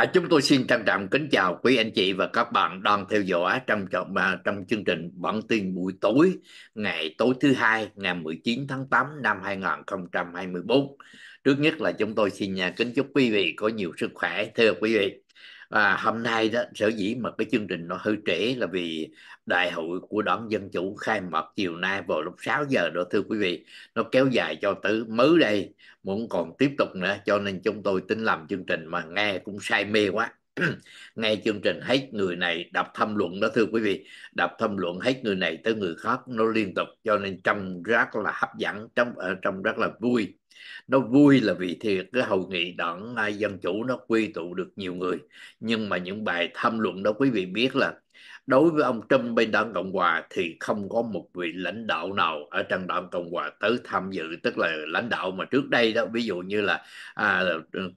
À, chúng tôi xin trân trọng kính chào quý anh chị và các bạn đang theo dõi trong à, trong chương trình bản tin buổi tối ngày tối thứ hai ngày 19 tháng 8 năm 2024. Trước nhất là chúng tôi xin à, kính chúc quý vị có nhiều sức khỏe thưa quý vị à, hôm nay đó sở dĩ mà cái chương trình nó hơi trễ là vì đại hội của đảng dân chủ khai mạc chiều nay vào lúc 6 giờ đó thưa quý vị nó kéo dài cho tới mới đây muốn còn tiếp tục nữa cho nên chúng tôi tính làm chương trình mà nghe cũng say mê quá nghe chương trình hết người này đọc thâm luận đó thưa quý vị đọc thâm luận hết người này tới người khác nó liên tục cho nên trong rất là hấp dẫn trong ở ờ, trong rất là vui nó vui là vì thiệt cái hầu nghị đảng dân chủ nó quy tụ được nhiều người nhưng mà những bài tham luận đó quý vị biết là đối với ông Trump bên đảng Cộng hòa thì không có một vị lãnh đạo nào ở trong đảng Cộng hòa tới tham dự tức là lãnh đạo mà trước đây đó ví dụ như là à,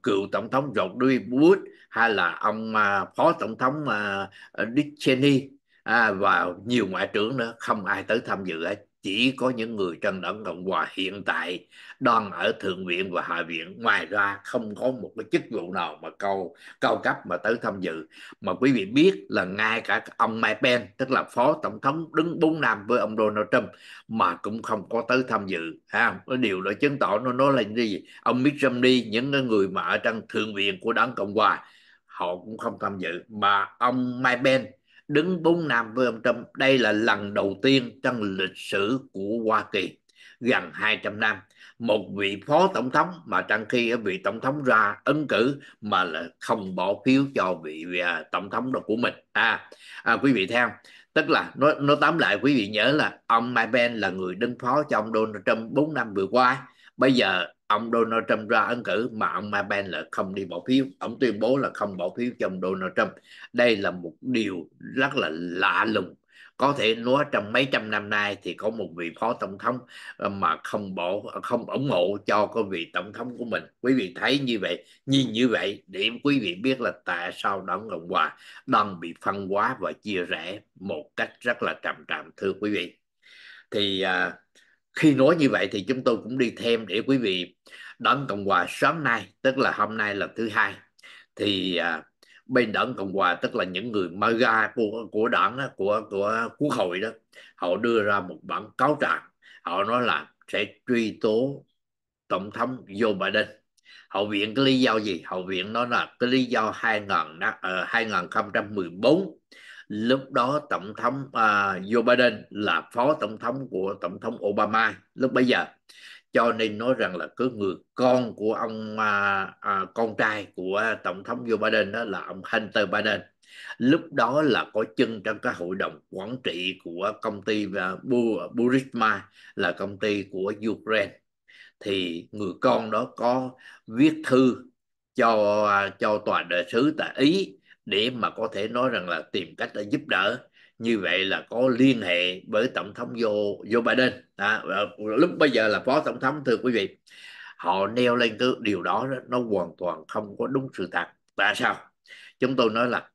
cựu tổng thống George W. Bush hay là ông à, phó tổng thống à, Dick Cheney à, và nhiều ngoại trưởng nữa không ai tới tham dự hết chỉ có những người trong đảng cộng hòa hiện tại đang ở thượng viện và hạ viện ngoài ra không có một cái chức vụ nào mà cao cao cấp mà tới tham dự mà quý vị biết là ngay cả ông Mike Pence tức là phó tổng thống đứng bốn năm với ông Donald Trump mà cũng không có tới tham dự ha cái điều đó chứng tỏ nó nói lên cái gì ông Mitt Romney những người mà ở trong thượng viện của đảng cộng hòa họ cũng không tham dự mà ông Mike Pence đứng bốn nam với ông Trump đây là lần đầu tiên trong lịch sử của Hoa Kỳ gần 200 năm một vị phó tổng thống mà trong khi vị tổng thống ra ứng cử mà là không bỏ phiếu cho vị, vị à, tổng thống đó của mình à, à quý vị theo tức là nó nó tóm lại quý vị nhớ là ông Mike Pence là người đứng phó cho ông Donald Trump 4 năm vừa qua bây giờ ông Donald Trump ra ứng cử mà ông Maben là không đi bỏ phiếu ông tuyên bố là không bỏ phiếu cho ông Donald Trump đây là một điều rất là lạ lùng có thể nói trong mấy trăm năm nay thì có một vị phó tổng thống ờ, mà không bỏ không ủng hộ cho cái vị tổng thống của mình quý vị thấy như vậy nhìn như vậy để quý vị biết là tại sao đảng cộng hòa đang bị phân hóa và chia rẽ một cách rất là trầm trọng thưa quý vị thì à, khi nói như vậy thì chúng tôi cũng đi thêm để quý vị đón cộng hòa sáng nay tức là hôm nay là thứ hai thì à, bên đảng cộng hòa tức là những người mới của của đảng của của quốc hội đó họ đưa ra một bản cáo trạng họ nói là sẽ truy tố tổng thống Joe Biden hậu viện cái lý do gì hậu viện nói là cái lý do 2000 uh, 2014 lúc đó tổng thống à, Joe Biden là phó tổng thống của tổng thống Obama lúc bấy giờ cho nên nói rằng là cứ người con của ông à, à, con trai của tổng thống Joe Biden đó là ông Hunter Biden lúc đó là có chân trong cái hội đồng quản trị của công ty à, Burisma là công ty của Ukraine thì người con đó có viết thư cho à, cho tòa đại sứ tại Ý để mà có thể nói rằng là tìm cách để giúp đỡ như vậy là có liên hệ với tổng thống Joe, Joe Biden à, lúc bây giờ là phó tổng thống thưa quý vị họ nêu lên cái điều đó nó hoàn toàn không có đúng sự thật tại sao chúng tôi nói là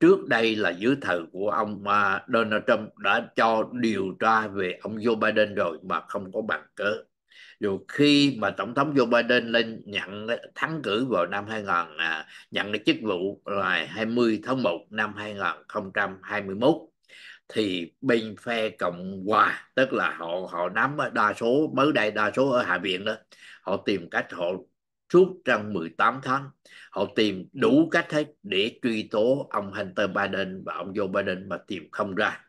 trước đây là dưới thời của ông à, Donald Trump đã cho điều tra về ông Joe Biden rồi mà không có bằng cớ dù khi mà tổng thống Joe Biden lên nhận thắng cử vào năm 2000 à, nhận được chức vụ là 20 tháng 1 năm 2021 thì bên phe cộng hòa tức là họ họ nắm đa số mới đây đa số ở hạ viện đó họ tìm cách họ suốt trong 18 tháng họ tìm đủ cách hết để truy tố ông Hunter Biden và ông Joe Biden mà tìm không ra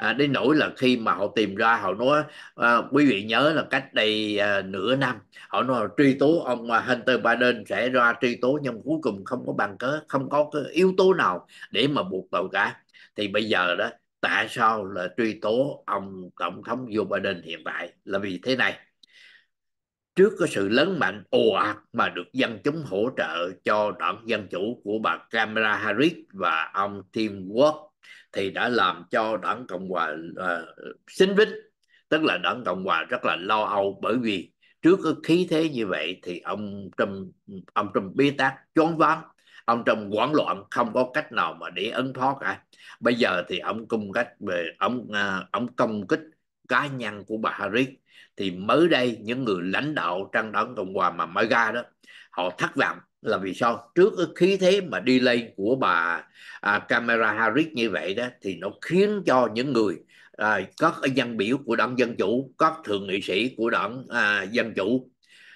à, đến nỗi là khi mà họ tìm ra họ nói à, quý vị nhớ là cách đây à, nửa năm họ nói truy tố ông à, Hunter Biden sẽ ra truy tố nhưng cuối cùng không có bằng cớ không có cái yếu tố nào để mà buộc tội cả thì bây giờ đó tại sao là truy tố ông tổng thống Joe Biden hiện tại là vì thế này trước cái sự lớn mạnh ồ ạt mà được dân chúng hỗ trợ cho đảng dân chủ của bà Kamala Harris và ông Tim Walz thì đã làm cho đảng cộng hòa uh, xính vích tức là đảng cộng hòa rất là lo âu bởi vì trước cái khí thế như vậy thì ông trump ông trump bế tắc choáng váng ông trump hoảng loạn không có cách nào mà để ứng phó cả bây giờ thì ông cung cách về ông uh, ông công kích cá nhân của bà Harris thì mới đây những người lãnh đạo trong đảng cộng hòa mà mới ra đó họ thất vọng là vì sao trước cái khí thế mà đi lên của bà à, Kamala Harris như vậy đó thì nó khiến cho những người à, các dân biểu của đảng dân chủ các thượng nghị sĩ của đảng à, dân chủ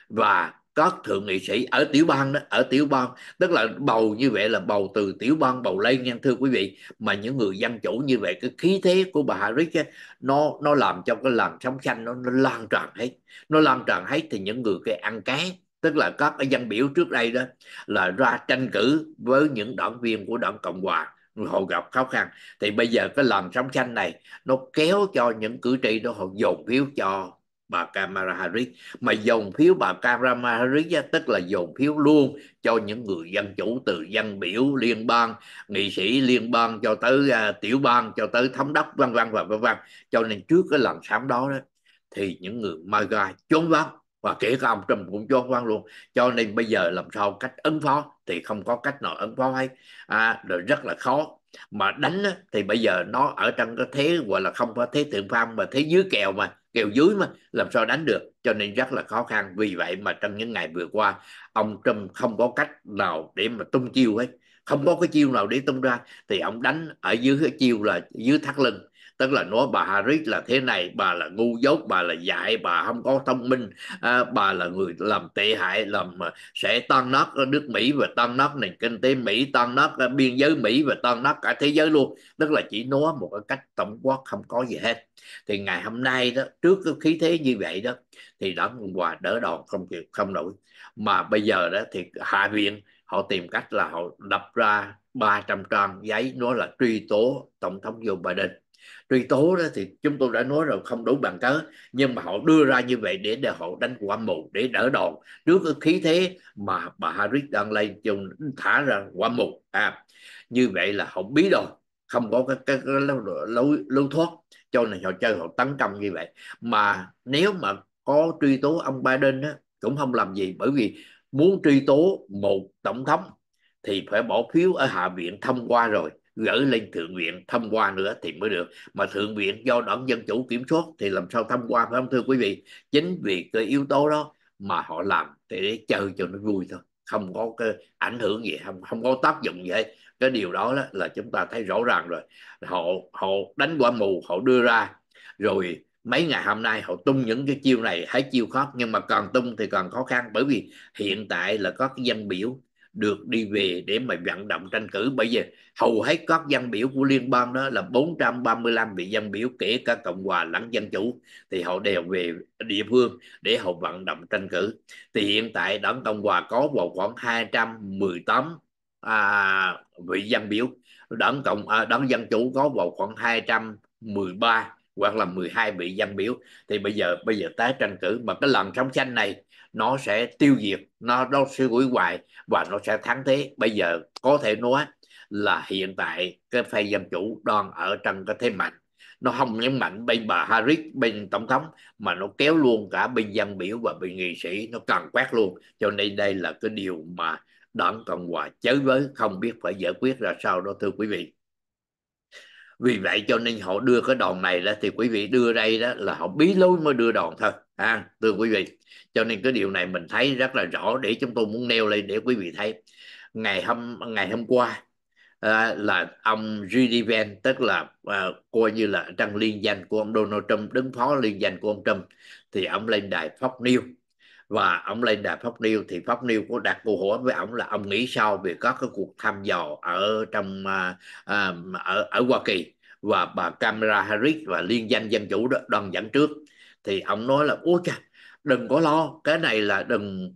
và các thượng nghị sĩ ở tiểu bang đó ở tiểu bang tức là bầu như vậy là bầu từ tiểu bang bầu lên nha thưa quý vị mà những người dân chủ như vậy cái khí thế của bà Harris ấy, nó nó làm cho cái làn sóng xanh nó, nó lan tràn hết nó lan tràn hết thì những người cái ăn cái tức là các dân biểu trước đây đó là ra tranh cử với những đảng viên của đảng cộng hòa họ gặp khó khăn thì bây giờ cái làn sóng xanh này nó kéo cho những cử tri đó họ dồn phiếu cho bà Kamala Harris mà dồn phiếu bà Kamala Harris tức là dồn phiếu luôn cho những người dân chủ từ dân biểu liên bang nghị sĩ liên bang cho tới uh, tiểu bang cho tới thống đốc vân vân và vân vân cho nên trước cái lần sóng đó, đó thì những người MAGA trốn vắng và kể cả ông Trump cũng cho quan luôn cho nên bây giờ làm sao cách ứng phó thì không có cách nào ứng phó hay à, rồi rất là khó mà đánh thì bây giờ nó ở trong cái thế gọi là không có thế thượng phong mà thế dưới kèo mà kèo dưới mà làm sao đánh được cho nên rất là khó khăn vì vậy mà trong những ngày vừa qua ông Trump không có cách nào để mà tung chiêu hết không có cái chiêu nào để tung ra thì ông đánh ở dưới cái chiêu là dưới thắt lưng tức là nói bà Harris là thế này bà là ngu dốt bà là dại bà không có thông minh à, bà là người làm tệ hại làm sẽ tan nát nước Mỹ và tan nát nền kinh tế Mỹ tan nát biên giới Mỹ và tan nát cả thế giới luôn tức là chỉ nói một cái cách tổng quát không có gì hết thì ngày hôm nay đó trước cái khí thế như vậy đó thì đảng cộng hòa đỡ đòn không chịu không nổi mà bây giờ đó thì hạ viện họ tìm cách là họ đập ra 300 trang giấy nói là truy tố tổng thống Joe Biden truy tố đó thì chúng tôi đã nói rồi không đủ bằng cớ nhưng mà họ đưa ra như vậy để để họ đánh quan mù để đỡ đòn trước cái khí thế mà bà Harris đang lên chung thả ra quan mù à như vậy là họ bí rồi không có cái, cái, cái lối lối thoát cho nên họ chơi họ tấn công như vậy mà nếu mà có truy tố ông Biden đó, cũng không làm gì bởi vì muốn truy tố một tổng thống thì phải bỏ phiếu ở hạ viện thông qua rồi gửi lên thượng viện thông qua nữa thì mới được mà thượng viện do đảng dân chủ kiểm soát thì làm sao thông qua phải không thưa quý vị chính vì cái yếu tố đó mà họ làm thì để chơi cho nó vui thôi không có cái ảnh hưởng gì không không có tác dụng gì hết cái điều đó, đó là chúng ta thấy rõ ràng rồi họ họ đánh quả mù họ đưa ra rồi mấy ngày hôm nay họ tung những cái chiêu này hay chiêu khác nhưng mà càng tung thì càng khó khăn bởi vì hiện tại là có cái dân biểu được đi về để mà vận động tranh cử bởi vì hầu hết các dân biểu của liên bang đó là 435 vị dân biểu kể cả cộng hòa lẫn dân chủ thì họ đều về địa phương để họ vận động tranh cử thì hiện tại đảng cộng hòa có vào khoảng 218 à, vị dân biểu đảng cộng à, đảng dân chủ có vào khoảng 213 hoặc là 12 vị dân biểu thì bây giờ bây giờ tái tranh cử mà cái lần sống xanh này nó sẽ tiêu diệt nó nó sẽ hủy hoại và nó sẽ thắng thế bây giờ có thể nói là hiện tại cái phe dân chủ đang ở trong cái thế mạnh nó không những mạnh bên bà Harris bên tổng thống mà nó kéo luôn cả bên dân biểu và bên nghị sĩ nó càng quét luôn cho nên đây là cái điều mà đảng cộng hòa chới với không biết phải giải quyết ra sao đó thưa quý vị vì vậy cho nên họ đưa cái đòn này đó thì quý vị đưa đây đó là họ bí lối mới đưa đòn thôi à, thưa quý vị cho nên cái điều này mình thấy rất là rõ để chúng tôi muốn nêu lên để quý vị thấy ngày hôm ngày hôm qua à, là ông Sullivan tức là à, coi như là trang liên danh của ông Donald Trump đứng phó liên danh của ông Trump thì ông lên đài Fox News và ông lên đài Fox News thì Fox News có đặt câu hỏi với ông là ông nghĩ sao về các cái cuộc thăm dò ở trong à, à, ở ở Hoa Kỳ và bà Kamala Harris và liên danh dân chủ đó đoàn dẫn trước thì ông nói là ôi cha đừng có lo cái này là đừng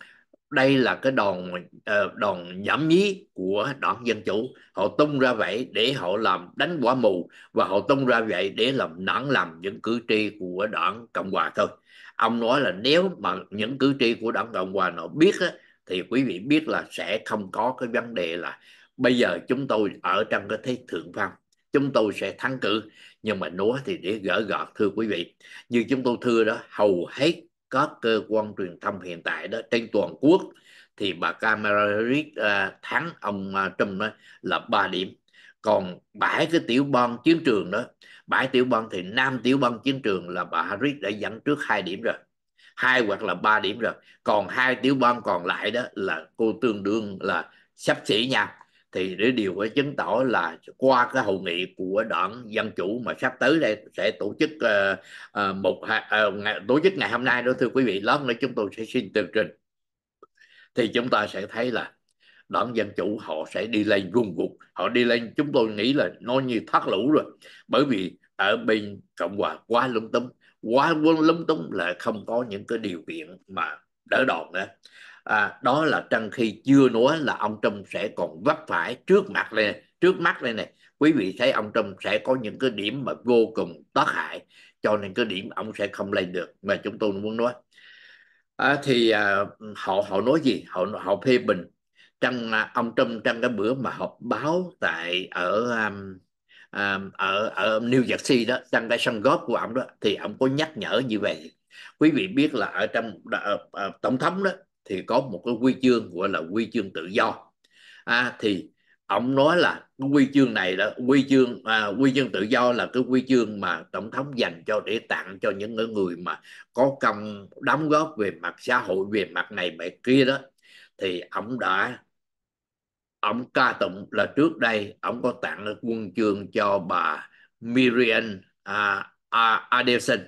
đây là cái đòn ờ, đòn nhảm nhí của đảng dân chủ họ tung ra vậy để họ làm đánh quả mù và họ tung ra vậy để làm nản làm những cử tri của đảng cộng hòa thôi ông nói là nếu mà những cử tri của đảng cộng hòa nào biết á, thì quý vị biết là sẽ không có cái vấn đề là bây giờ chúng tôi ở trong cái thế thượng phong chúng tôi sẽ thắng cử nhưng mà núa thì để gỡ gọt thưa quý vị như chúng tôi thưa đó hầu hết các cơ quan truyền thông hiện tại đó trên toàn quốc thì bà Kamala Harris uh, thắng ông à, Trump đó là 3 điểm còn bãi cái tiểu bang chiến trường đó bãi tiểu bang thì nam tiểu bang chiến trường là bà Harris đã dẫn trước hai điểm rồi hai hoặc là ba điểm rồi còn hai tiểu bang còn lại đó là cô tương đương là sắp xỉ nhau thì để điều phải chứng tỏ là qua cái hội nghị của đảng dân chủ mà sắp tới đây sẽ tổ chức uh, uh, một uh, ngày, tổ chức ngày hôm nay đó thưa quý vị lớp nữa chúng tôi sẽ xin tường trình thì chúng ta sẽ thấy là đảng dân chủ họ sẽ đi lên vùng gục họ đi lên chúng tôi nghĩ là nó như thắt lũ rồi bởi vì ở bên cộng hòa quá lung túng quá quân lung túng là không có những cái điều kiện mà đỡ đòn đó à, đó là trong khi chưa nói là ông Trump sẽ còn vấp phải trước mặt đây này, trước mắt đây này quý vị thấy ông Trump sẽ có những cái điểm mà vô cùng tác hại cho nên cái điểm ông sẽ không lên được mà chúng tôi muốn nói à, thì à, họ họ nói gì họ họ phê bình trong à, ông Trump trong cái bữa mà họp báo tại ở um, à, ở ở New Jersey đó trong cái sân góp của ông đó thì ông có nhắc nhở như vậy quý vị biết là ở trong ở, ở, ờ, ờ, tổng thống đó thì có một cái quy chương gọi là quy chương tự do à, thì ông nói là cái quy chương này là quy chương à, quy chương tự do là cái quy chương mà tổng thống dành cho để tặng cho những người mà có công đóng góp về mặt xã hội về mặt này mặt kia đó thì ông đã ông ca tụng là trước đây ông có tặng quân chương cho bà Miriam à, à, Adelson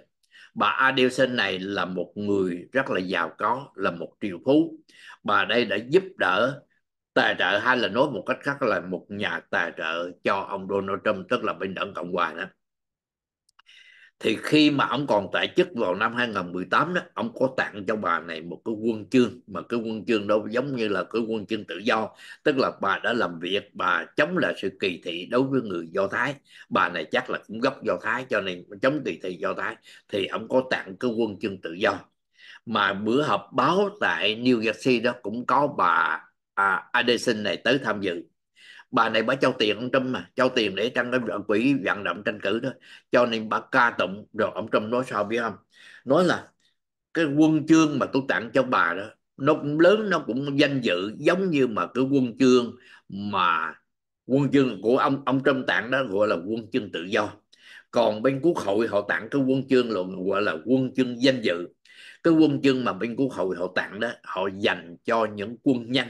bà Adelson này là một người rất là giàu có là một triệu phú bà đây đã giúp đỡ tài trợ hay là nói một cách khác là một nhà tài trợ cho ông Donald Trump tức là bên đảng Cộng hòa đó thì khi mà ông còn tại chức vào năm 2018 đó ông có tặng cho bà này một cái quân chương mà cái quân chương đó giống như là cái quân chương tự do tức là bà đã làm việc bà chống là sự kỳ thị đối với người do thái bà này chắc là cũng gốc do thái cho nên chống kỳ thị do thái thì ông có tặng cái quân chương tự do mà bữa họp báo tại New Jersey đó cũng có bà à, Addison này tới tham dự bà này bà cho tiền ông Trump mà cho tiền để trong cái quỹ vận động tranh cử đó cho nên bà ca tụng rồi ông Trump nói sao biết không nói là cái quân chương mà tôi tặng cho bà đó nó cũng lớn nó cũng danh dự giống như mà cái quân chương mà quân chương của ông ông Trump tặng đó gọi là quân chương tự do còn bên quốc hội họ tặng cái quân chương là gọi là quân chương danh dự cái quân chương mà bên quốc hội họ tặng đó họ dành cho những quân nhân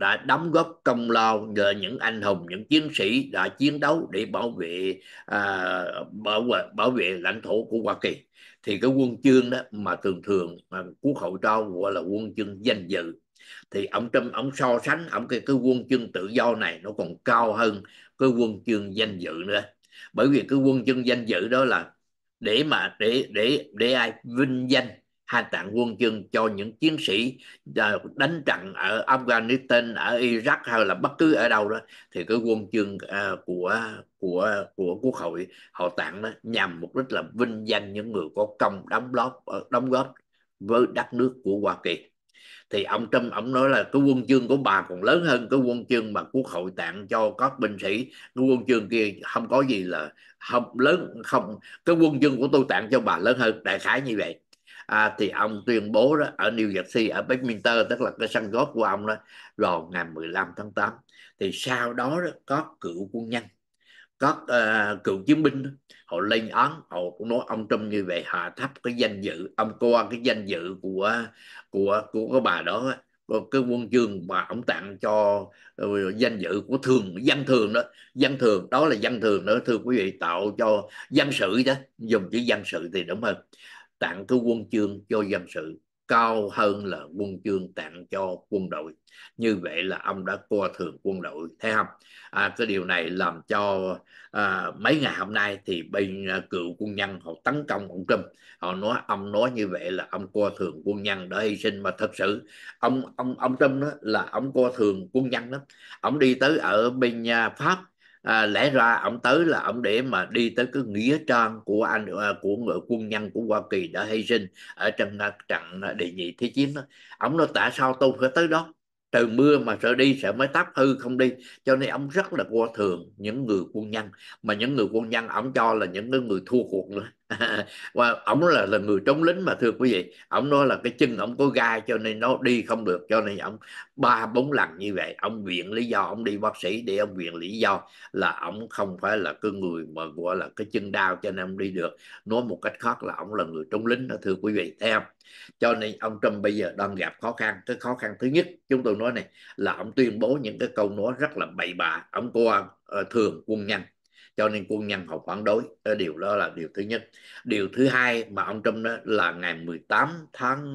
đã đóng góp công lao nhờ những anh hùng những chiến sĩ đã chiến đấu để bảo vệ à, bảo vệ bảo vệ lãnh thổ của Hoa Kỳ thì cái quân chương đó mà thường thường mà quốc hội trao gọi là quân chương danh dự thì ông Trump ông so sánh ông cái cái quân chương tự do này nó còn cao hơn cái quân chương danh dự nữa bởi vì cái quân chương danh dự đó là để mà để để để ai vinh danh hai tặng quân chương cho những chiến sĩ à, đánh trận ở Afghanistan, ở Iraq hay là bất cứ ở đâu đó thì cái quân chương à, của của của quốc hội họ tặng đó nhằm mục đích là vinh danh những người có công đóng góp ờ, đóng góp với đất nước của Hoa Kỳ thì ông Trump ông nói là cái quân chương của bà còn lớn hơn cái quân chương mà quốc hội tặng cho các binh sĩ cái quân chương kia không có gì là không lớn không cái quân chương của tôi tặng cho bà lớn hơn đại khái như vậy à, thì ông tuyên bố đó ở New Jersey ở Bedminster tức là cái sân gót của ông đó vào ngày 15 tháng 8 thì sau đó, đó có cựu quân nhân có uh, cựu chiến binh họ lên án họ cũng nói ông Trump như vậy hạ thấp cái danh dự ông qua cái danh dự của của của cái bà đó cái quân chương mà ông tặng cho ờ, danh dự của thường dân thường đó dân thường đó là dân thường đó thưa quý vị tạo cho dân sự đó dùng chữ dân sự thì đúng hơn tặng cái quân chương cho dân sự cao hơn là quân chương tặng cho quân đội như vậy là ông đã coi thường quân đội thấy không à, cái điều này làm cho à, mấy ngày hôm nay thì bên à, cựu quân nhân họ tấn công ông Trump họ nói ông nói như vậy là ông coi thường quân nhân đã hy sinh mà thật sự ông ông ông Trump đó là ông coi thường quân nhân đó ông đi tới ở bên à, Pháp à, lẽ ra ông tới là ông để mà đi tới cái nghĩa trang của anh à, của người quân nhân của Hoa Kỳ đã hy sinh ở trong trận đệ nhị thế chiến đó ông nói tại sao tôi phải tới đó trời mưa mà sợ đi sợ mới tắp hư không đi cho nên ông rất là qua thường những người quân nhân mà những người quân nhân ông cho là những người thua cuộc nữa và ông là là người trống lính mà thưa quý vị ông nói là cái chân ông có gai cho nên nó đi không được cho nên ông ba bốn lần như vậy ông viện lý do ông đi bác sĩ để ông viện lý do là ông không phải là cái người mà gọi là cái chân đau cho nên ông đi được nói một cách khác là ông là người trống lính đó thưa quý vị thấy không cho nên ông Trump bây giờ đang gặp khó khăn cái khó khăn thứ nhất chúng tôi nói này là ông tuyên bố những cái câu nói rất là bậy bạ ông qua ờ, thường quân nhanh cho nên quân nhân họ phản đối đó điều đó là điều thứ nhất điều thứ hai mà ông Trump đó là ngày 18 tháng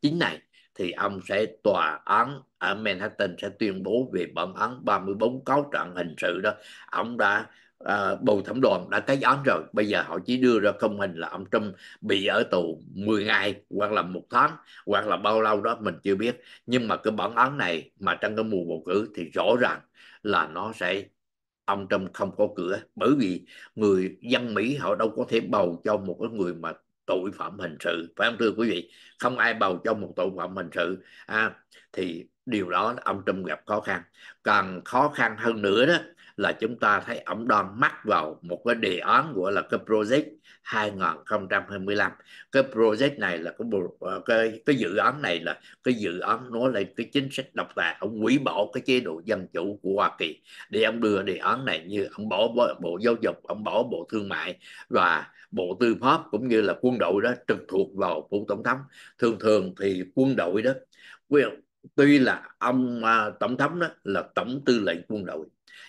9 à, này thì ông sẽ tòa án ở Manhattan sẽ tuyên bố về bản án 34 cáo trạng hình sự đó ông đã à, bầu thẩm đoàn đã cái án rồi bây giờ họ chỉ đưa ra công hình là ông Trump bị ở tù 10 ngày hoặc là một tháng hoặc là bao lâu đó mình chưa biết nhưng mà cái bản án này mà trong cái mùa bầu cử thì rõ ràng là nó sẽ ông Trump không có cửa bởi vì người dân Mỹ họ đâu có thể bầu cho một cái người mà tội phạm hình sự phải không thưa quý vị không ai bầu cho một tội phạm hình sự à, thì điều đó ông Trump gặp khó khăn càng khó khăn hơn nữa đó là chúng ta thấy ổng đang mắt vào một cái đề án của là cái project 2025 cái project này là cái ờ, cái, cái dự án này là cái dự án nói lên cái chính sách độc tài ông hủy bỏ cái chế độ dân chủ của Hoa Kỳ để ông đưa đề án này như ông bỏ bộ, bộ giáo dục ông bỏ bộ thương mại và bộ tư pháp cũng như là quân đội đó trực thuộc vào phủ tổng thống thường thường thì quân đội đó tuy là ông ờ, tổng thống đó là tổng tư lệnh quân đội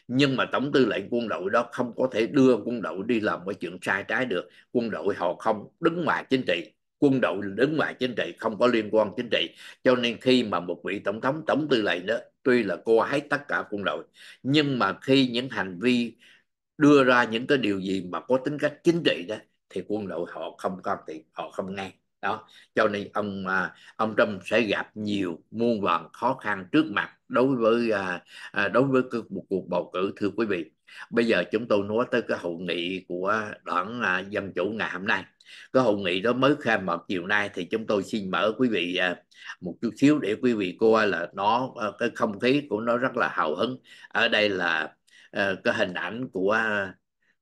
nhưng mà tổng tư lệnh quân đội đó không có thể đưa quân đội đi làm cái chuyện sai trái được quân đội họ không đứng ngoài chính trị quân đội đứng ngoài chính trị không có liên quan chính trị cho nên khi mà một vị tổng thống tổng tư lệnh đó tuy là cô hái tất cả quân đội nhưng mà khi những hành vi đưa ra những cái điều gì mà có tính cách chính trị đó thì quân đội họ không can thiệp họ không nghe đó cho nên ông à, ông Trump sẽ gặp nhiều muôn vàn khó khăn trước mặt đối với à, à, đối với cái một cuộc bầu cử thưa quý vị bây giờ chúng tôi nói tới cái hội nghị của đảng dân chủ ngày hôm nay cái hội nghị đó mới khai mạc chiều nay thì chúng tôi xin mở quý vị một chút xíu để quý vị coi là nó cái không khí của nó rất là hào hứng ở đây là cái hình ảnh của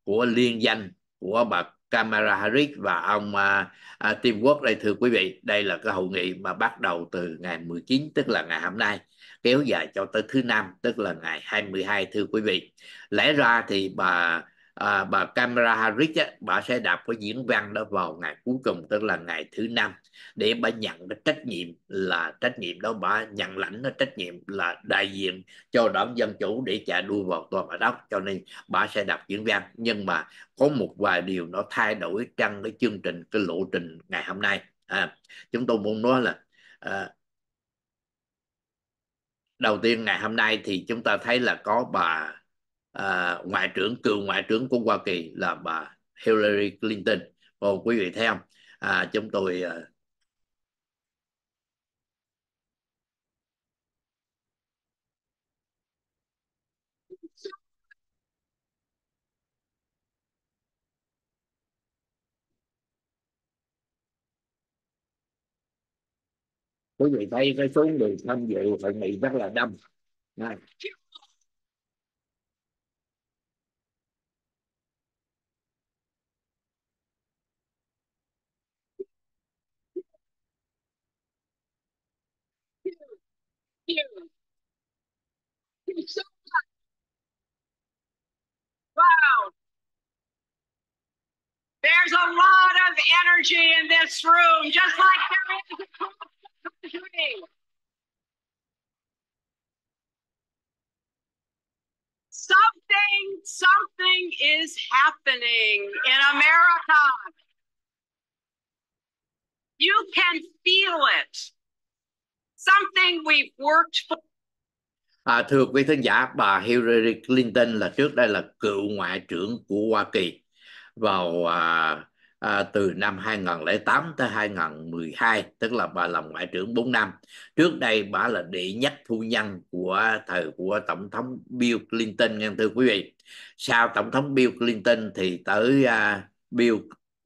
của liên danh của bà Kamala Harris và ông à, à, Tim Quốc đây thưa quý vị đây là cái hội nghị mà bắt đầu từ ngày 19 tức là ngày hôm nay kéo dài cho tới thứ năm tức là ngày 22 thưa quý vị lẽ ra thì bà à, bà Kamala Harris á, bà sẽ đọc cái diễn văn đó vào ngày cuối cùng tức là ngày thứ năm để bà nhận cái trách nhiệm là trách nhiệm đó bà nhận lãnh nó trách nhiệm là đại diện cho đảng dân chủ để chạy đua vào tòa bạch đốc, cho nên bà sẽ đọc diễn văn nhưng mà có một vài điều nó thay đổi trong cái chương trình cái lộ trình ngày hôm nay à, chúng tôi muốn nói là à, đầu tiên ngày hôm nay thì chúng ta thấy là có bà à, ngoại trưởng cựu ngoại trưởng của Hoa Kỳ là bà Hillary Clinton. Ồ, quý vị thấy không? À, chúng tôi à, quý vị thấy cái số người tham dự hội nghị rất là đông này. Thank you. found. There's a lot of energy in this room, just like there is across the Something, something is happening in America. You can feel it. Something we've worked for À, thưa quý thính giả, bà Hillary Clinton là trước đây là cựu ngoại trưởng của Hoa Kỳ vào à, à, từ năm 2008 tới 2012, tức là bà làm ngoại trưởng 4 năm. Trước đây bà là đệ nhất phu nhân của thời của tổng thống Bill Clinton nghe thưa quý vị. Sau tổng thống Bill Clinton thì tới à, Bill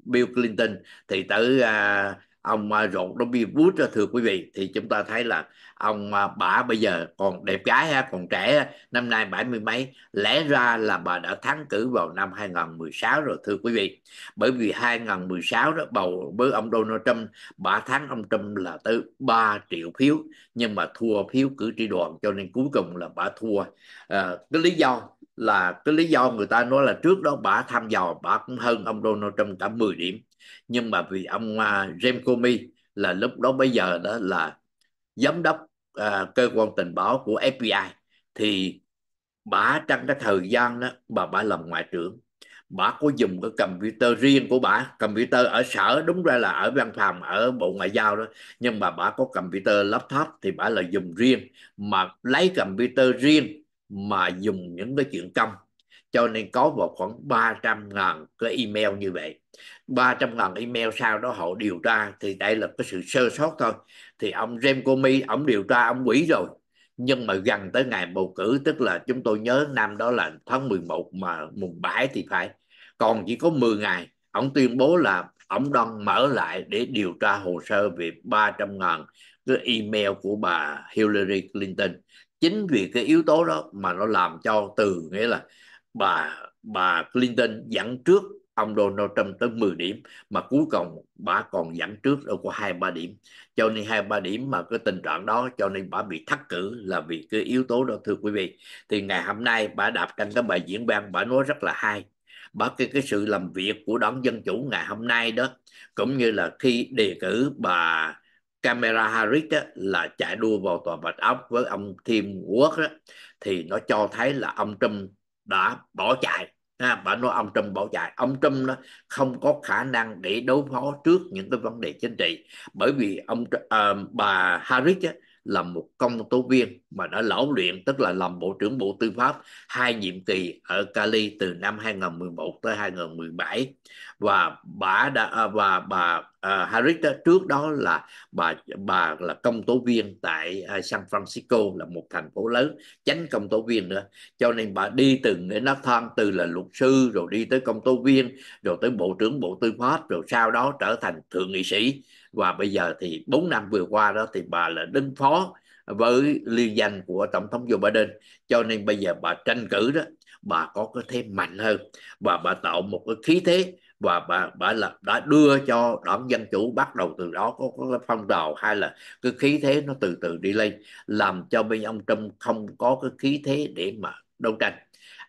Bill Clinton thì tới à, ông à, ruột nó bị ra thưa quý vị thì chúng ta thấy là ông à, bà bây giờ còn đẹp gái ha còn trẻ năm nay bảy mươi mấy lẽ ra là bà đã thắng cử vào năm 2016 rồi thưa quý vị bởi vì 2016 đó bầu với ông Donald Trump bà thắng ông Trump là tới 3 triệu phiếu nhưng mà thua phiếu cử tri đoàn cho nên cuối cùng là bà thua à, cái lý do là cái lý do người ta nói là trước đó bà tham dò bà cũng hơn ông Donald Trump cả 10 điểm nhưng mà vì ông à, James Comey là lúc đó bây giờ đó là giám đốc à, cơ quan tình báo của FBI thì bà trong cái thời gian đó bà bà làm ngoại trưởng bà có dùng cái computer riêng của bà computer ở sở đúng ra là ở văn phòng ở bộ ngoại giao đó nhưng mà bà có computer laptop thì bà là dùng riêng mà lấy computer riêng mà dùng những cái chuyện công cho nên có vào khoảng 300 ngàn cái email như vậy 300 ngàn email sau đó họ điều tra thì đây là cái sự sơ sót thôi thì ông James Comey ông điều tra ông quỷ rồi nhưng mà gần tới ngày bầu cử tức là chúng tôi nhớ năm đó là tháng 11 mà mùng 7 thì phải còn chỉ có 10 ngày ông tuyên bố là ông đang mở lại để điều tra hồ sơ về 300 ngàn cái email của bà Hillary Clinton chính vì cái yếu tố đó mà nó làm cho từ nghĩa là bà bà Clinton dẫn trước ông Donald Trump tới 10 điểm mà cuối cùng bà còn dẫn trước đâu có hai ba điểm cho nên hai ba điểm mà cái tình trạng đó cho nên bà bị thắt cử là vì cái yếu tố đó thưa quý vị thì ngày hôm nay bà đạp trên cái bài diễn văn bà nói rất là hay bà cái cái sự làm việc của đảng dân chủ ngày hôm nay đó cũng như là khi đề cử bà Camera Harris á, là chạy đua vào tòa Bạch Ốc với ông Tim Quốc á, thì nó cho thấy là ông Trump đã bỏ chạy ha bà nói ông Trump bỏ chạy ông Trump nó không có khả năng để đối phó trước những cái vấn đề chính trị bởi vì ông uh, bà Harris á, là một công tố viên mà đã lão luyện tức là làm bộ trưởng bộ tư pháp hai nhiệm kỳ ở Cali từ năm 2011 tới 2017 và bà đã à, và bà uh, Harris đó, trước đó là bà bà là công tố viên tại uh, San Francisco là một thành phố lớn tránh công tố viên nữa cho nên bà đi từng cái nắp thang từ là luật sư rồi đi tới công tố viên rồi tới bộ trưởng bộ tư pháp rồi sau đó trở thành thượng nghị sĩ và bây giờ thì 4 năm vừa qua đó thì bà là đứng phó với liên danh của tổng thống Joe Biden cho nên bây giờ bà tranh cử đó bà có cái thế mạnh hơn và bà tạo một cái khí thế và bà bà là đã đưa cho đảng dân chủ bắt đầu từ đó có, có cái phong trào hay là cái khí thế nó từ từ đi lên làm cho bên ông Trump không có cái khí thế để mà đấu tranh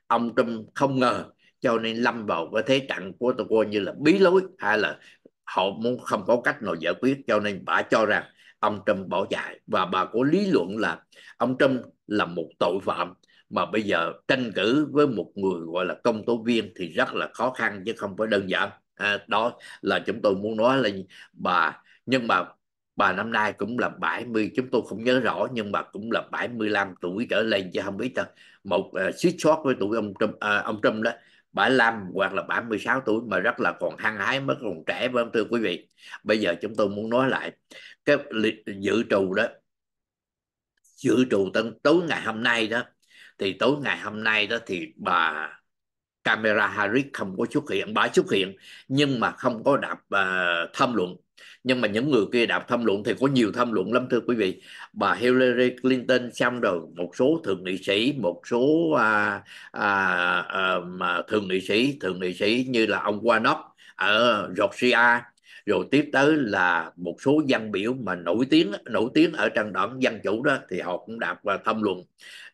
ông Trump không ngờ cho nên lâm vào cái thế trận của tôi coi như là bí lối hay là họ muốn không có cách nào giải quyết cho nên bà cho rằng ông Trump bỏ chạy và bà có lý luận là ông Trump là một tội phạm mà bây giờ tranh cử với một người gọi là công tố viên thì rất là khó khăn chứ không phải đơn giản à, đó là chúng tôi muốn nói là bà nhưng mà bà năm nay cũng là 70 chúng tôi không nhớ rõ nhưng mà cũng là 75 tuổi trở lên chứ không biết đâu một uh, suýt sót với tuổi ông Trump uh, ông Trump đó 75 hoặc là 36 tuổi mà rất là còn hăng hái mới còn trẻ với ông thưa quý vị bây giờ chúng tôi muốn nói lại cái dự trù đó dự trù tận tối ngày hôm nay đó thì tối ngày hôm nay đó thì bà camera Harris không có xuất hiện bà xuất hiện nhưng mà không có đạp uh, tham luận nhưng mà những người kia đạp tham luận thì có nhiều tham luận lắm thưa quý vị bà Hillary Clinton xong rồi một số thượng nghị sĩ một số à, à, à, mà thượng nghị sĩ thượng nghị sĩ như là ông Warnock ở Georgia rồi tiếp tới là một số dân biểu mà nổi tiếng nổi tiếng ở trang đoạn dân chủ đó thì họ cũng đạp và tham luận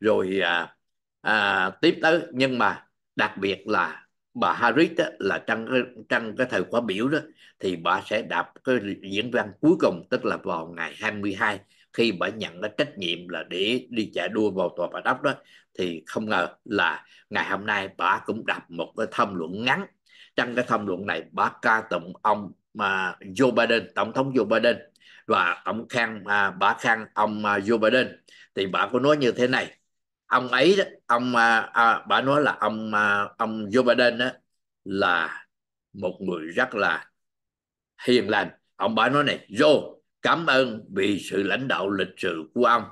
rồi à, à, tiếp tới nhưng mà đặc biệt là bà Harris đó, là trong trong cái thời khóa biểu đó thì bà sẽ đạp cái diễn văn cuối cùng tức là vào ngày 22 khi bà nhận cái trách nhiệm là để đi chạy đua vào tòa bà đốc đó thì không ngờ là ngày hôm nay bà cũng đọc một cái thâm luận ngắn trong cái thâm luận này bà ca tụng ông mà Joe Biden tổng thống Joe Biden và ông Khang à, bà Khang ông à, Joe Biden thì bà có nói như thế này ông ấy đó, ông à, à, bà nói là ông à, ông Joe Biden đó là một người rất là hiền lành ông bà nói này vô cảm ơn vì sự lãnh đạo lịch sử của ông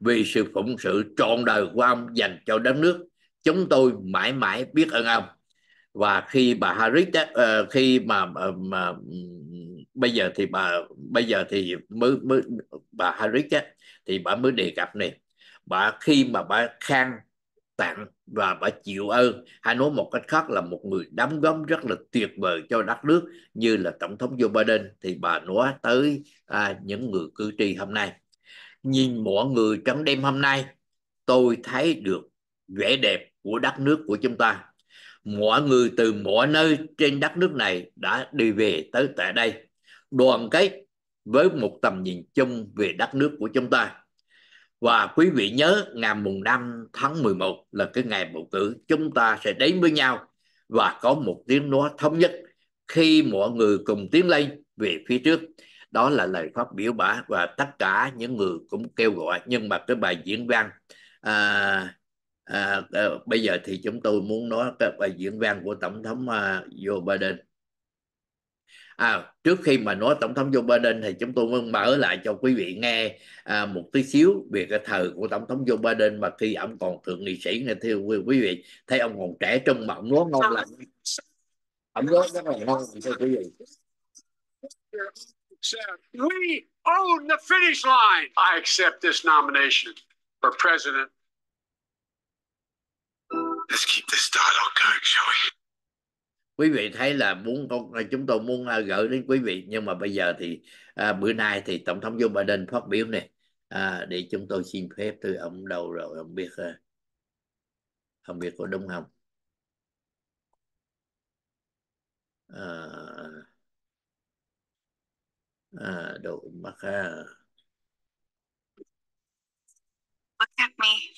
vì sự phụng sự trọn đời của ông dành cho đất nước chúng tôi mãi mãi biết ơn ông và khi bà Harris uh, ờ, khi mà, ờ, mà bây giờ thì bà bây giờ thì mới mới bà Harris thì bà mới đề cập này bà khi mà bà khang tặng và bà chịu ơn hay nói một cách khác là một người đóng góp rất là tuyệt vời cho đất nước như là tổng thống Joe Biden thì bà nói tới à, những người cử tri hôm nay nhìn mọi người trong đêm hôm nay tôi thấy được vẻ đẹp của đất nước của chúng ta mọi người từ mọi nơi trên đất nước này đã đi về tới tại đây đoàn kết với một tầm nhìn chung về đất nước của chúng ta và quý vị nhớ ngày mùng 5 tháng 11 là cái ngày bầu cử chúng ta sẽ đến với nhau và có một tiếng nói thống nhất khi mọi người cùng tiến lên về phía trước đó là lời phát biểu bả và tất cả những người cũng kêu gọi nhưng mà cái bài diễn văn à, à, à, bây giờ thì chúng tôi muốn nói cái bài diễn văn của tổng thống uh, Joe Biden à, trước khi mà nói tổng thống Joe Biden thì chúng tôi muốn mở lại cho quý vị nghe à, một tí xíu về cái thời của tổng thống Joe Biden mà khi ông còn thượng nghị sĩ nghe thưa quý, quý vị thấy ông còn trẻ trung mà ông nói ngon lành ông nói rất là ngon thưa quý vị We own the finish line. I accept this nomination for president. Let's keep this dialogue going, shall we? quý vị thấy là muốn à, chúng tôi muốn à, gửi đến quý vị nhưng mà bây giờ thì à, bữa nay thì tổng thống Joe Biden phát biểu này à, để chúng tôi xin phép từ ông đâu rồi không biết không à, biết có đúng không à, à, độ mắc ha. What's happening?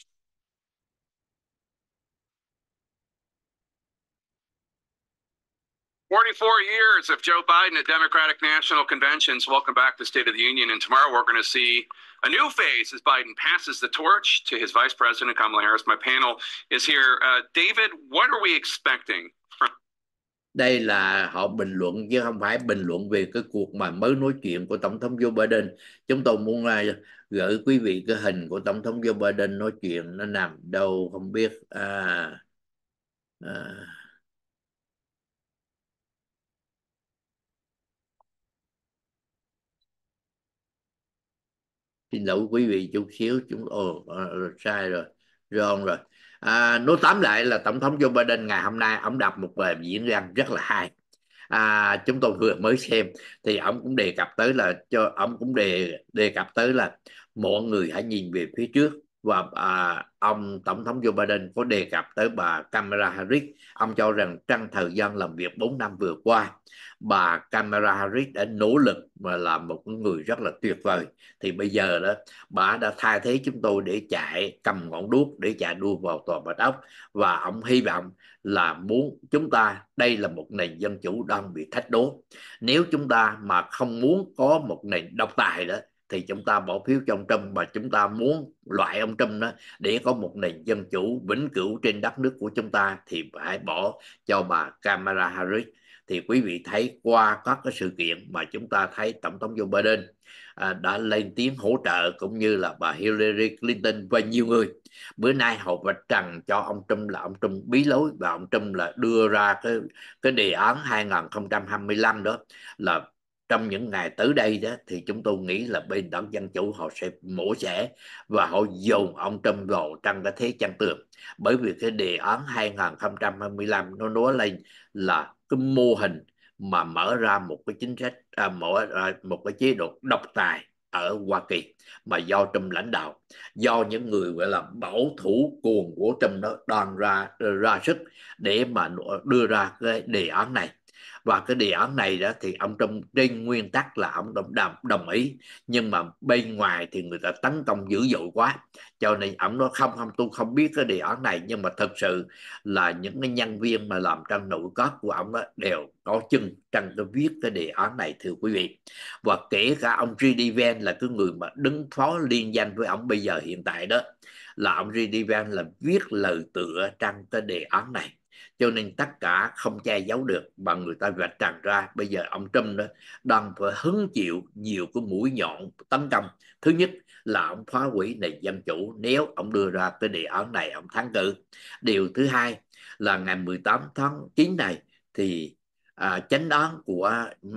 44 years of Joe Biden at Democratic National Conventions. Welcome back to State of the Union. And tomorrow we're going to see a new phase as Biden passes the torch to his vice president, Kamala Harris. My panel is here. Uh, David, what are we expecting? Đây là họ bình luận chứ không phải bình luận về cái cuộc mà mới nói chuyện của Tổng thống Joe Biden. Chúng tôi muốn uh, gửi quý vị cái hình của Tổng thống Joe Biden nói chuyện nó nằm đâu không biết. À, à. xin lỗi quý vị chút xíu chúng ồ oh, sai rồi wrong rồi à, nói tóm lại là tổng thống Joe Biden ngày hôm nay ông đọc một bài diễn văn rất là hay à, chúng tôi vừa mới xem thì ông cũng đề cập tới là cho ông cũng đề đề cập tới là mọi người hãy nhìn về phía trước và à, ông tổng thống Joe Biden có đề cập tới bà Kamala Harris ông cho rằng trong thời gian làm việc 4 năm vừa qua bà Kamala Harris đã nỗ lực mà làm một người rất là tuyệt vời thì bây giờ đó bà đã thay thế chúng tôi để chạy cầm ngọn đuốc để chạy đua vào tòa bạch ốc và ông hy vọng là muốn chúng ta đây là một nền dân chủ đang bị thách đố nếu chúng ta mà không muốn có một nền độc tài đó thì chúng ta bỏ phiếu cho ông Trump và chúng ta muốn loại ông Trump đó để có một nền dân chủ vĩnh cửu trên đất nước của chúng ta thì phải bỏ cho bà Kamala Harris thì quý vị thấy qua các cái sự kiện mà chúng ta thấy tổng thống Joe Biden à, đã lên tiếng hỗ trợ cũng như là bà Hillary Clinton và nhiều người bữa nay họ vạch trần cho ông Trump là ông Trump bí lối và ông Trump là đưa ra cái cái đề án 2025 đó là trong những ngày tới đây đó thì chúng tôi nghĩ là bên đảng dân chủ họ sẽ mổ xẻ và họ dồn ông Trump vào trong cái thế chăn tường bởi vì cái đề án 2025 nó nói lên là cái mô hình mà mở ra một cái chính sách à, mở ra một cái chế độ độc tài ở Hoa Kỳ mà do Trump lãnh đạo do những người gọi là bảo thủ cuồng của Trump đó đoàn ra ra sức để mà đưa ra cái đề án này và cái đề án này đó thì ông Trump trên nguyên tắc là ông đồng, đồng đồng ý nhưng mà bên ngoài thì người ta tấn công dữ dội quá cho nên ông nó không không tôi không biết cái đề án này nhưng mà thật sự là những cái nhân viên mà làm trong nội các của ông đó đều có chân trong cái viết cái đề án này thưa quý vị và kể cả ông J.D. là cái người mà đứng phó liên danh với ông bây giờ hiện tại đó là ông J.D. là viết lời tựa trong cái đề án này cho nên tất cả không che giấu được và người ta vạch trần ra bây giờ ông Trump đó đang phải hứng chịu nhiều cái mũi nhọn tấn công thứ nhất là ông phá hủy nền dân chủ nếu ông đưa ra cái đề án này ông thắng cử điều thứ hai là ngày 18 tháng 9 này thì à, chánh án của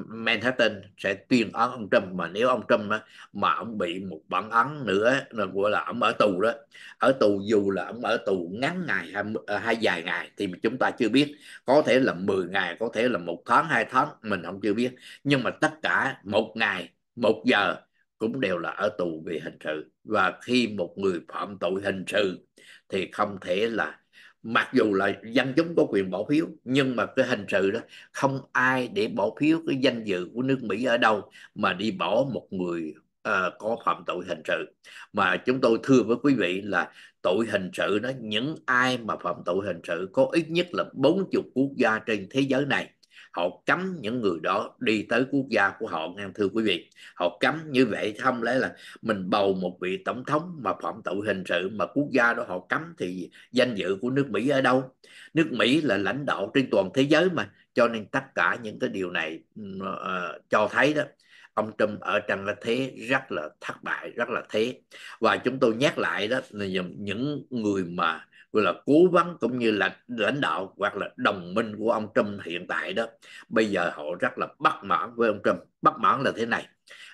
Manhattan sẽ tuyên án ông Trump mà nếu ông Trump á, mà ông bị một bản án nữa là của là ông ở tù đó ở tù dù là ông ở tù ngắn ngày hay, à, hay dài ngày thì chúng ta chưa biết có thể là 10 ngày có thể là một tháng hai tháng mình không chưa biết nhưng mà tất cả một ngày một giờ cũng đều là ở tù vì hình sự và khi một người phạm tội hình sự thì không thể là mặc dù là dân chúng có quyền bỏ phiếu nhưng mà cái hình sự đó không ai để bỏ phiếu cái danh dự của nước Mỹ ở đâu mà đi bỏ một người uh, có phạm tội hình sự mà chúng tôi thưa với quý vị là tội hình sự đó những ai mà phạm tội hình sự có ít nhất là 40 quốc gia trên thế giới này họ cấm những người đó đi tới quốc gia của họ nghe thưa quý vị họ cấm như vậy không lẽ là mình bầu một vị tổng thống mà phạm tội hình sự mà quốc gia đó họ cấm thì danh dự của nước Mỹ ở đâu nước Mỹ là lãnh đạo trên toàn thế giới mà cho nên tất cả những cái điều này uh, cho thấy đó ông Trump ở trong cái thế rất là thất bại rất là thế và chúng tôi nhắc lại đó là những người mà gọi là cố vấn cũng như là lãnh đạo hoặc là đồng minh của ông Trump hiện tại đó bây giờ họ rất là bất mãn với ông Trump bất mãn là thế này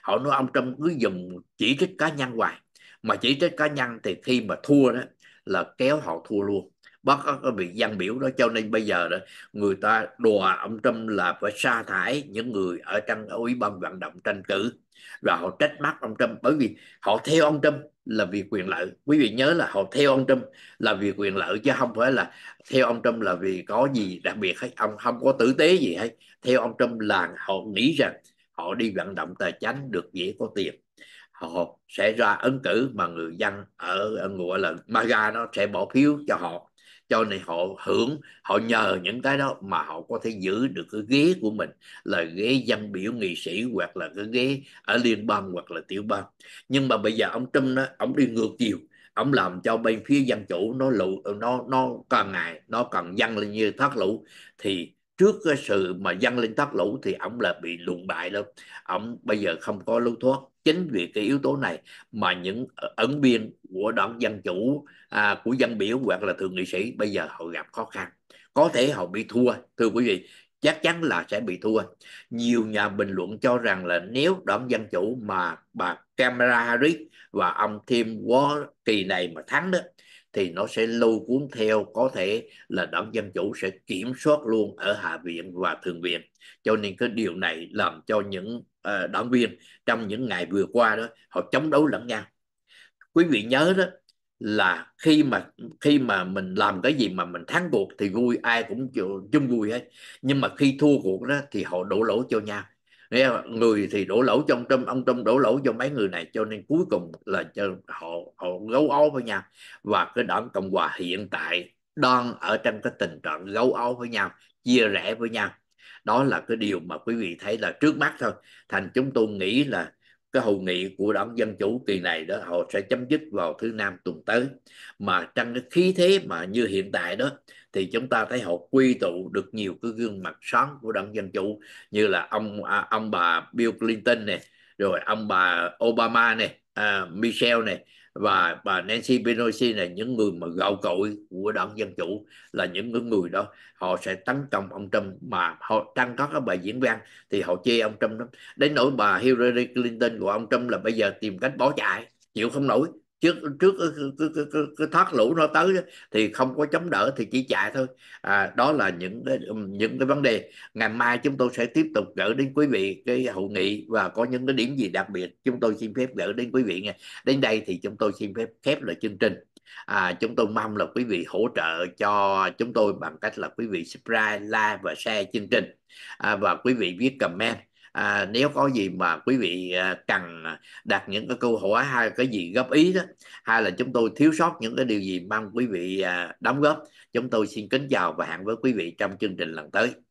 họ nói ông Trump cứ dùng chỉ trích cá nhân hoài mà chỉ trích cá nhân thì khi mà thua đó là kéo họ thua luôn bác có bị dân biểu đó cho nên bây giờ đó người ta đùa ông Trump là phải sa thải những người ở trong ủy ban vận động tranh cử và họ trách móc ông Trump bởi vì họ theo ông Trump là vì quyền lợi quý vị nhớ là họ theo ông Trump là vì quyền lợi chứ không phải là theo ông Trump là vì có gì đặc biệt hay ông không có tử tế gì hay theo ông Trump là họ nghĩ rằng họ đi vận động tài chánh được dễ có tiền họ sẽ ra ứng cử mà người dân ở, ở gọi là MAGA nó sẽ bỏ phiếu cho họ cho nên họ hưởng họ nhờ những cái đó mà họ có thể giữ được cái ghế của mình là ghế dân biểu nghị sĩ hoặc là cái ghế ở liên bang hoặc là tiểu bang nhưng mà bây giờ ông Trump đó, ông đi ngược chiều ông làm cho bên phía dân chủ nó lụ nó nó càng ngày nó càng dâng lên như thác lũ thì trước cái sự mà dâng lên thác lũ thì ông là bị lụng bại lắm ông bây giờ không có lối thoát chính vì cái yếu tố này mà những ứng viên của đảng dân chủ à, của dân biểu hoặc là thượng nghị sĩ bây giờ họ gặp khó khăn có thể họ bị thua thưa quý vị chắc chắn là sẽ bị thua nhiều nhà bình luận cho rằng là nếu đảng dân chủ mà bà Kamala Harris và ông Tim Walz kỳ này mà thắng đó thì nó sẽ lưu cuốn theo có thể là đảng Dân Chủ sẽ kiểm soát luôn ở Hạ viện và Thượng viện. Cho nên cái điều này làm cho những uh, đảng viên trong những ngày vừa qua đó họ chống đấu lẫn nhau. Quý vị nhớ đó là khi mà khi mà mình làm cái gì mà mình thắng cuộc thì vui ai cũng chung vui hết nhưng mà khi thua cuộc đó thì họ đổ lỗi cho nhau nghe người thì đổ lỗi cho ông Trump ông Trump đổ lỗi cho mấy người này cho nên cuối cùng là cho họ họ gấu ó với nhau và cái đảng cộng hòa hiện tại đang ở trong cái tình trạng gấu ó với nhau chia rẽ với nhau đó là cái điều mà quý vị thấy là trước mắt thôi thành chúng tôi nghĩ là cái hội nghị của đảng dân chủ kỳ này đó họ sẽ chấm dứt vào thứ năm tuần tới mà trong cái khí thế mà như hiện tại đó thì chúng ta thấy họ quy tụ được nhiều cái gương mặt sáng của đảng dân chủ như là ông à, ông bà Bill Clinton này rồi ông bà Obama này à, Michelle này và bà Nancy Pelosi là những người mà gạo cội của đảng dân chủ là những người đó họ sẽ tấn công ông Trump mà họ đang có cái bài diễn văn thì họ chê ông Trump lắm đến nỗi bà Hillary Clinton của ông Trump là bây giờ tìm cách bỏ chạy chịu không nổi trước trước cứ, cứ, cứ, cứ thoát lũ nó tới thì không có chống đỡ thì chỉ chạy thôi à, đó là những cái um, những cái vấn đề ngày mai chúng tôi sẽ tiếp tục gửi đến quý vị cái hội nghị và có những cái điểm gì đặc biệt chúng tôi xin phép gửi đến quý vị nghe đến đây thì chúng tôi xin phép khép lại chương trình à, chúng tôi mong là quý vị hỗ trợ cho chúng tôi bằng cách là quý vị subscribe like và share chương trình à, và quý vị viết comment à, nếu có gì mà quý vị à, cần đặt những cái câu hỏi hay cái gì góp ý đó hay là chúng tôi thiếu sót những cái điều gì mong quý vị à, đóng góp chúng tôi xin kính chào và hẹn với quý vị trong chương trình lần tới